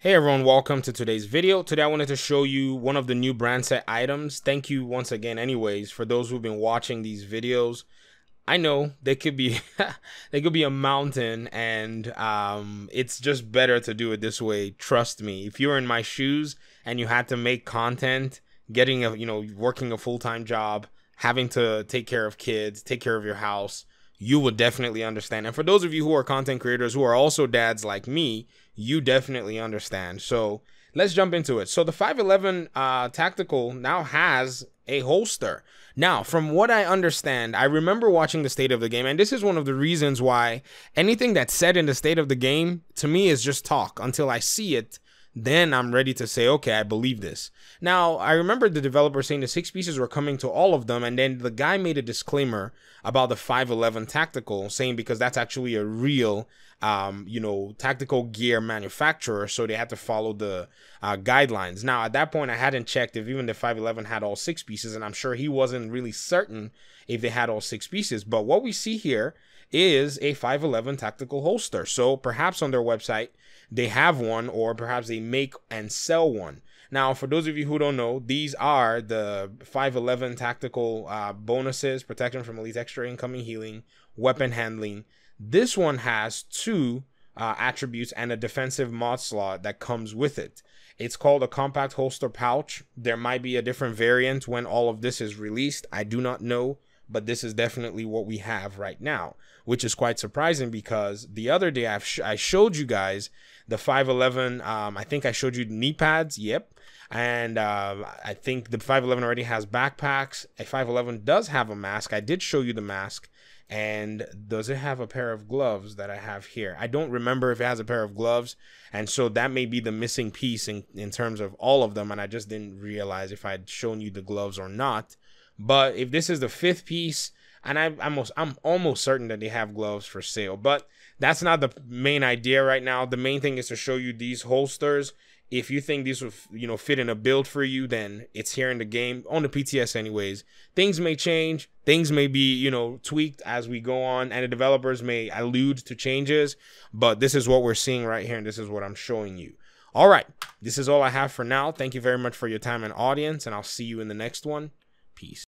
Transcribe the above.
Hey everyone, welcome to today's video. Today I wanted to show you one of the new brand set items. Thank you once again anyways for those who've been watching these videos. I know they could be they could be a mountain and um, it's just better to do it this way. Trust me. If you are in my shoes and you had to make content, getting a you know, working a full-time job, having to take care of kids, take care of your house, you will definitely understand. And for those of you who are content creators who are also dads like me, you definitely understand. So let's jump into it. So the 511 uh, Tactical now has a holster. Now, from what I understand, I remember watching the state of the game, and this is one of the reasons why anything that's said in the state of the game to me is just talk until I see it then I'm ready to say, okay, I believe this. Now, I remember the developer saying the six pieces were coming to all of them, and then the guy made a disclaimer about the 511 tactical, saying because that's actually a real, um, you know, tactical gear manufacturer, so they had to follow the uh, guidelines. Now, at that point, I hadn't checked if even the 511 had all six pieces, and I'm sure he wasn't really certain if they had all six pieces. But what we see here is a 511 tactical holster. So perhaps on their website, they have one, or perhaps they make and sell one. Now, for those of you who don't know, these are the 511 tactical uh, bonuses protection from elite extra incoming healing, weapon handling. This one has two uh, attributes and a defensive mod slot that comes with it. It's called a compact holster pouch. There might be a different variant when all of this is released. I do not know but this is definitely what we have right now, which is quite surprising because the other day i sh- I showed you guys the 511. Um, I think I showed you knee pads. Yep. And uh, I think the 511 already has backpacks. A 511 does have a mask. I did show you the mask. And does it have a pair of gloves that I have here? I don't remember if it has a pair of gloves. And so that may be the missing piece in, in terms of all of them. And I just didn't realize if I'd shown you the gloves or not. But if this is the fifth piece, and I, am almost, I'm almost certain that they have gloves for sale, but that's not the main idea right now. The main thing is to show you these holsters. If you think these will, you know, fit in a build for you, then it's here in the game on the PTS anyways. Things may change, things may be, you know, tweaked as we go on, and the developers may allude to changes. But this is what we're seeing right here, and this is what I'm showing you. All right, this is all I have for now. Thank you very much for your time and audience, and I'll see you in the next one. Peace.